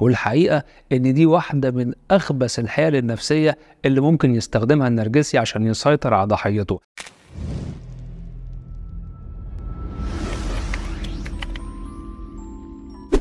والحقيقة إن دي واحدة من أخبث الحيل النفسية اللي ممكن يستخدمها النرجسي عشان يسيطر على ضحيته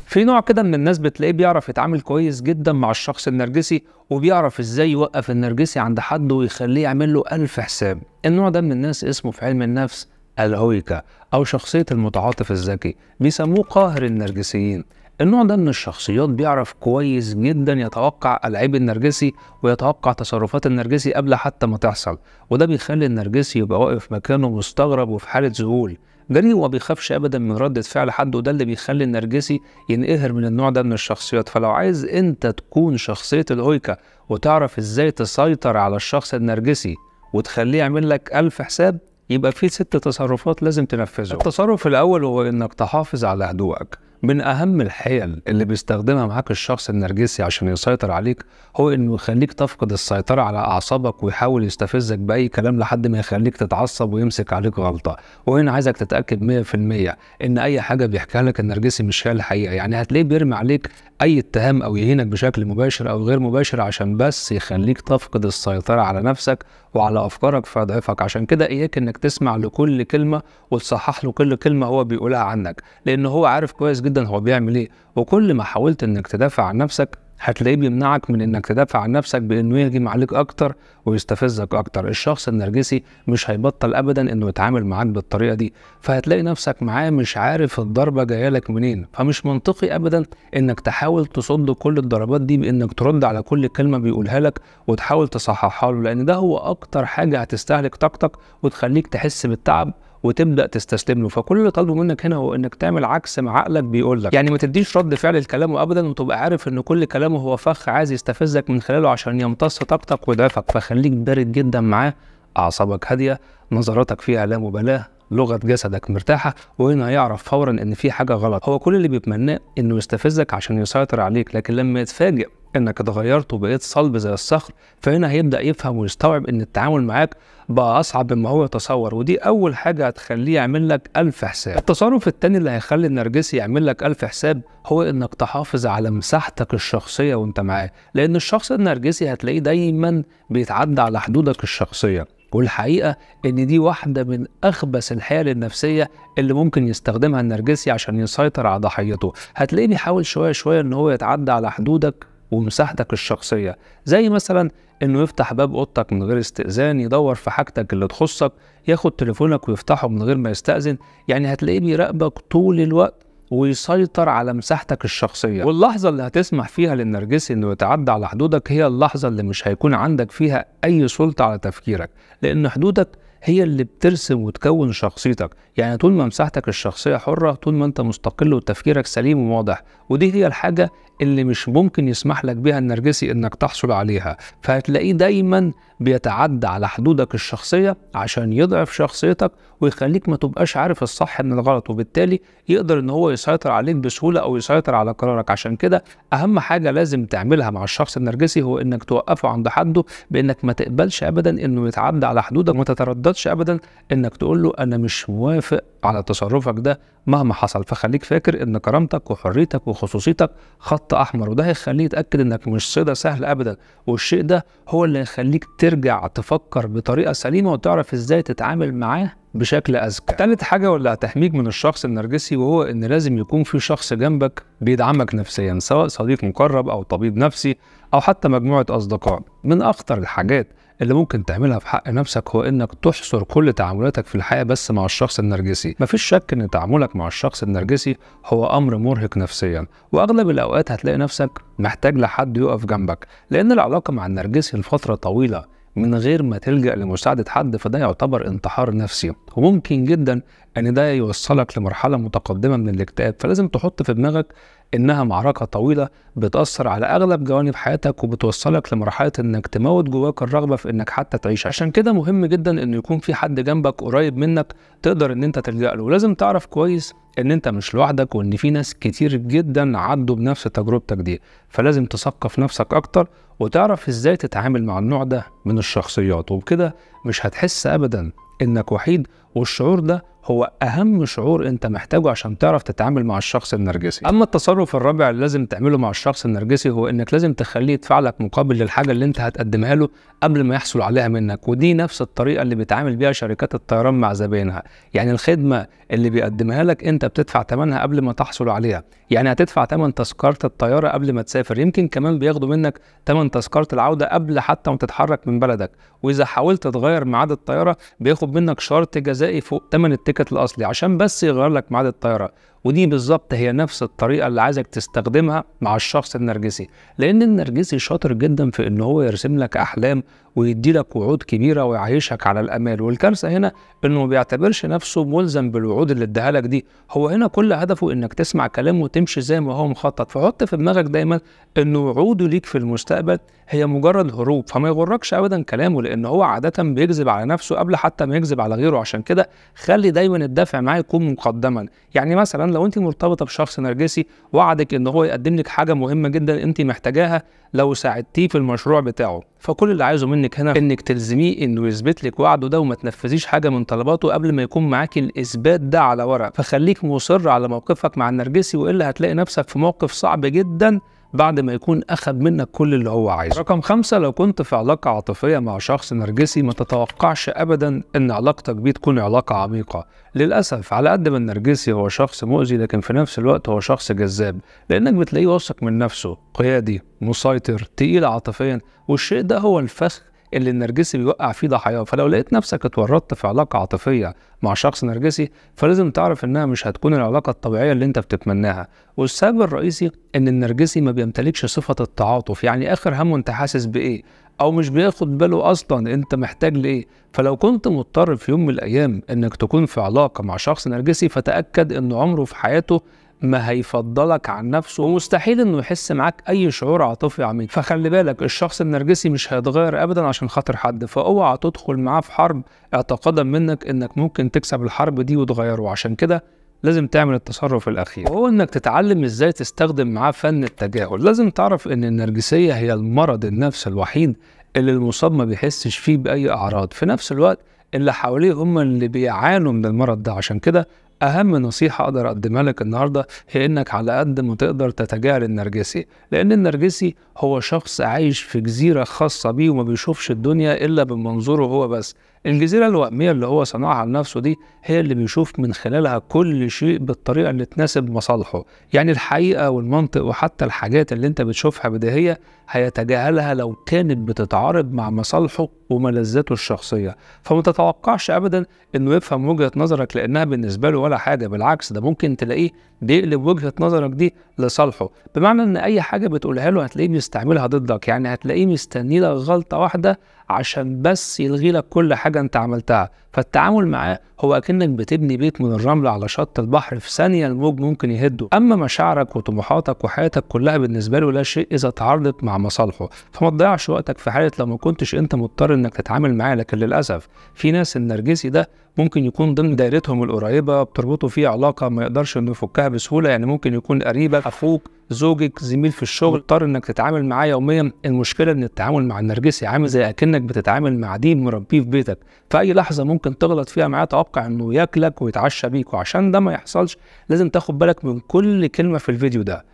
في نوع كده من الناس بتلاقيه بيعرف يتعامل كويس جدا مع الشخص النرجسي وبيعرف ازاي يوقف النرجسي عند حد ويخليه يعمل له ألف حساب النوع ده من الناس اسمه في علم النفس الهويكا أو شخصية المتعاطف الذكي بيسموه قاهر النرجسيين النوع ده من الشخصيات بيعرف كويس جدا يتوقع العيب النرجسي ويتوقع تصرفات النرجسي قبل حتى ما تحصل وده بيخلي النرجسي يبقى واقف مكانه مستغرب وفي حالة ذهول جريء وما بيخافش ابدا من ردة فعل حد وده اللي بيخلي النرجسي ينقهر من النوع ده من الشخصيات فلو عايز انت تكون شخصية الأويكا وتعرف ازاي تسيطر على الشخص النرجسي وتخليه يعمل لك ألف حساب يبقى في ست تصرفات لازم تنفذهم التصرف الأول هو إنك تحافظ على هدوءك من اهم الحيل اللي بيستخدمها معاك الشخص النرجسي عشان يسيطر عليك هو انه يخليك تفقد السيطره على اعصابك ويحاول يستفزك باي كلام لحد ما يخليك تتعصب ويمسك عليك غلطه وهنا عايزك تتاكد 100% ان اي حاجه بيحكيها لك النرجسي مش هي الحقيقه يعني هتلاقيه بيرمي عليك اي اتهام او يهينك بشكل مباشر او غير مباشر عشان بس يخليك تفقد السيطره على نفسك وعلى افكارك فيضعفك، عشان كده اياك انك تسمع لكل كلمه وتصحح له كل كلمه هو بيقولها عنك لان هو عارف كويس جدا جدا هو بيعمل ايه وكل ما حاولت انك تدافع عن نفسك هتلاقيه بيمنعك من انك تدافع عن نفسك بانه يهجم عليك اكتر ويستفزك اكتر الشخص النرجسي مش هيبطل ابدا انه يتعامل معاك بالطريقه دي فهتلاقي نفسك معاه مش عارف الضربه جايه لك منين فمش منطقي ابدا انك تحاول تصد كل الضربات دي بانك ترد على كل كلمه بيقولها لك وتحاول تصححها له لان ده هو اكتر حاجه هتستهلك طاقتك وتخليك تحس بالتعب وتبدا تستسلم له فكل اللي طالبه منك هنا هو انك تعمل عكس ما عقلك بيقول لك يعني ما تديش رد فعل لكلامه ابدا وتبقى عارف ان كل كلامه هو فخ عايز يستفزك من خلاله عشان يمتص طاقتك وضعفك فخليك بارد جدا معاه اعصابك هاديه نظراتك فيها لا مبالاه لغه جسدك مرتاحه وهنا يعرف فورا ان في حاجه غلط هو كل اللي بيتمناه انه يستفزك عشان يسيطر عليك لكن لما يتفاجئ انك اتغيرت وبقيت صلب زي الصخر فهنا هيبدا يفهم ويستوعب ان التعامل معاك بقى اصعب مما هو يتصور ودي اول حاجه هتخليه يعمل لك الف حساب التصرف الثاني اللي هيخلي النرجسي يعمل لك الف حساب هو انك تحافظ على مساحتك الشخصيه وانت معاه لان الشخص النرجسي هتلاقيه دايما بيتعدى على حدودك الشخصيه والحقيقه ان دي واحده من اخبث الحيل النفسيه اللي ممكن يستخدمها النرجسي عشان يسيطر على ضحيته هتلاقيه بيحاول شويه شويه ان هو يتعدى على حدودك ومساحتك الشخصيه زي مثلا انه يفتح باب اوضتك من غير استئذان يدور في حاجتك اللي تخصك ياخد تليفونك ويفتحه من غير ما يستأذن يعني هتلاقيه بيراقبك طول الوقت ويسيطر على مساحتك الشخصية واللحظة اللي هتسمح فيها للنرجسي انه يتعدى على حدودك هي اللحظة اللي مش هيكون عندك فيها اي سلطة على تفكيرك لان حدودك هي اللي بترسم وتكون شخصيتك يعني طول ما مساحتك الشخصية حرة طول ما انت مستقل وتفكيرك سليم وواضح ودي هي الحاجة اللي مش ممكن يسمح لك بها النرجسي انك تحصل عليها فهتلاقيه دايما بيتعدى على حدودك الشخصية عشان يضعف شخصيتك ويخليك ما تبقاش عارف الصح من الغلط وبالتالي يقدر ان هو يسيطر عليك بسهولة او يسيطر على قرارك عشان كده اهم حاجة لازم تعملها مع الشخص النرجسي هو انك توقفه عند حده بانك ما تقبلش ابدا انه يتعدى على حدودك وما تترددش غلطش ابدا انك تقول له انا مش موافق على تصرفك ده مهما حصل فخليك فاكر ان كرامتك وحريتك وخصوصيتك خط احمر وده هيخليه يتاكد انك مش صيده سهل ابدا والشيء ده هو اللي هيخليك ترجع تفكر بطريقه سليمه وتعرف ازاي تتعامل معاه بشكل اذكى. تالت حاجه واللي هتحميك من الشخص النرجسي وهو ان لازم يكون في شخص جنبك بيدعمك نفسيا سواء صديق مقرب او طبيب نفسي او حتى مجموعه اصدقاء. من اخطر الحاجات اللي ممكن تعملها في حق نفسك هو انك تحصر كل تعاملاتك في الحياه بس مع الشخص النرجسي مفيش شك ان تعاملك مع الشخص النرجسي هو امر مرهق نفسيا واغلب الاوقات هتلاقي نفسك محتاج لحد يقف جنبك لان العلاقه مع النرجسي لفتره طويله من غير ما تلجأ لمساعدة حد فده يعتبر انتحار نفسي وممكن جدا ان ده يوصلك لمرحله متقدمه من الاكتئاب فلازم تحط في دماغك انها معركه طويله بتاثر على اغلب جوانب حياتك وبتوصلك لمرحله انك تموت جواك الرغبه في انك حتى تعيش عشان كده مهم جدا انه يكون في حد جنبك قريب منك تقدر ان انت تلجا له ولازم تعرف كويس ان انت مش لوحدك وان في ناس كتير جدا عدوا بنفس تجربتك دي فلازم تثقف نفسك اكتر وتعرف ازاي تتعامل مع النوع ده من الشخصيات وبكده مش هتحس ابدا انك وحيد والشعور ده هو اهم شعور انت محتاجه عشان تعرف تتعامل مع الشخص النرجسي اما التصرف الرابع اللي لازم تعمله مع الشخص النرجسي هو انك لازم تخليه يدفع لك مقابل للحاجه اللي انت هتقدمها له قبل ما يحصل عليها منك ودي نفس الطريقه اللي بيتعامل بيها شركات الطيران مع زباينها يعني الخدمه اللي بيقدمها لك انت بتدفع ثمنها قبل ما تحصل عليها يعني هتدفع ثمن تذكره الطياره قبل ما تسافر يمكن كمان بياخدوا منك ثمن تذكره العوده قبل حتى ما تتحرك من بلدك واذا حاولت تغير ميعاد الطياره هياخد منك شرط جزائي فوق ثمن التيكت الاصلي عشان بس يغير لك ميعاد الطياره ودي بالظبط هي نفس الطريقه اللي عايزك تستخدمها مع الشخص النرجسي لان النرجسي شاطر جدا في ان هو يرسم لك احلام ويدي لك وعود كبيره ويعيشك على الامال والكارثه هنا انه ما بيعتبرش نفسه ملزم بالوعود اللي اداها لك دي هو هنا كل هدفه انك تسمع كلامه وتمشي زي ما هو مخطط فحط في دماغك دايما ان وعوده ليك في المستقبل هي مجرد هروب فما يغركش ابدا كلامه لان هو عاده بيكذب على نفسه قبل حتى ما يكذب على غيره عشان كده خلي دايما الدافع معاه يكون مقدما يعني مثلا لو انت مرتبطه بشخص نرجسي وعدك ان هو يقدم لك حاجه مهمه جدا انت محتاجاها لو ساعدتيه في المشروع بتاعه فكل اللي عايزه منك هنا انك تلزميه انه يثبت لك وعده ده وما تنفذيش حاجه من طلباته قبل ما يكون معاك الاثبات ده على ورق فخليك مصر على موقفك مع النرجسي والا هتلاقي نفسك في موقف صعب جدا بعد ما يكون أخذ منك كل اللي هو عايزه رقم خمسة لو كنت في علاقة عاطفية مع شخص نرجسي ما تتوقعش أبدا أن علاقتك بيه تكون علاقة عميقة للأسف على قد ما النرجسي هو شخص مؤذي لكن في نفس الوقت هو شخص جذاب لأنك بتلاقيه واثق من نفسه قيادي مسيطر تقيل عاطفيا والشيء ده هو الفخ اللي النرجسي بيوقع فيه ضحاياه فلو لقيت نفسك اتورطت في علاقه عاطفيه مع شخص نرجسي فلازم تعرف انها مش هتكون العلاقه الطبيعيه اللي انت بتتمناها والسبب الرئيسي ان النرجسي ما بيمتلكش صفه التعاطف يعني اخر همه انت حاسس بايه او مش بياخد باله اصلا انت محتاج لايه فلو كنت مضطر في يوم من الايام انك تكون في علاقه مع شخص نرجسي فتاكد ان عمره في حياته ما هيفضلك عن نفسه ومستحيل انه يحس معاك اي شعور عاطفي عميق فخلي بالك الشخص النرجسي مش هيتغير ابدا عشان خاطر حد فاوعى تدخل معاه في حرب اعتقادا منك انك ممكن تكسب الحرب دي وتغيره عشان كده لازم تعمل التصرف الاخير وهو انك تتعلم ازاي تستخدم معاه فن التجاهل لازم تعرف ان النرجسيه هي المرض النفسي الوحيد اللي المصاب ما بيحسش فيه باي اعراض في نفس الوقت اللي حواليه هم اللي بيعانوا من المرض ده عشان كده أهم نصيحة أقدر أقدمها لك النهاردة هي إنك على قد ما تقدر تتجاهل النرجسي، لأن النرجسي هو شخص عايش في جزيرة خاصة بيه وما بيشوفش الدنيا إلا بمنظوره هو بس، الجزيرة الوهمية اللي هو صنعها لنفسه دي هي اللي بيشوف من خلالها كل شيء بالطريقة اللي تناسب مصالحه يعني الحقيقة والمنطق وحتى الحاجات اللي انت بتشوفها بديهية هيتجاهلها لو كانت بتتعارض مع مصالحه وملذاته الشخصية فما تتوقعش أبدا انه يفهم وجهة نظرك لأنها بالنسبة له ولا حاجة بالعكس ده ممكن تلاقيه بيقلب وجهه نظرك دي لصالحه بمعنى ان اي حاجه بتقولها له هتلاقيه بيستعملها ضدك يعني هتلاقيه مستني لك غلطه واحده عشان بس يلغي لك كل حاجه انت عملتها فالتعامل معاه هو اكنك بتبني بيت من الرمل على شط البحر في ثانيه الموج ممكن يهده اما مشاعرك وطموحاتك وحياتك كلها بالنسبه له لا شيء اذا تعارضت مع مصالحه فما تضيعش وقتك في حاله لو ما كنتش انت مضطر انك تتعامل معاه لكن للاسف في ناس النرجسي ده ممكن يكون ضمن دايرتهم القريبه بتربطوا فيه علاقه ما يقدرش انه يفكها بسهوله يعني ممكن يكون قريبك اخوك زوجك زميل في الشغل مضطر انك تتعامل معاه يوميا المشكله ان التعامل مع النرجسي عامل زي اكنك بتتعامل مع دين مربيه في بيتك في اي لحظه ممكن تغلط فيها معاه توقع انه ياكلك ويتعشى بيك وعشان ده ما يحصلش لازم تاخد بالك من كل كلمه في الفيديو ده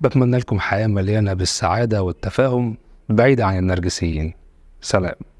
بتمنى لكم حياه مليانه بالسعاده والتفاهم بعيده عن النرجسيين سلام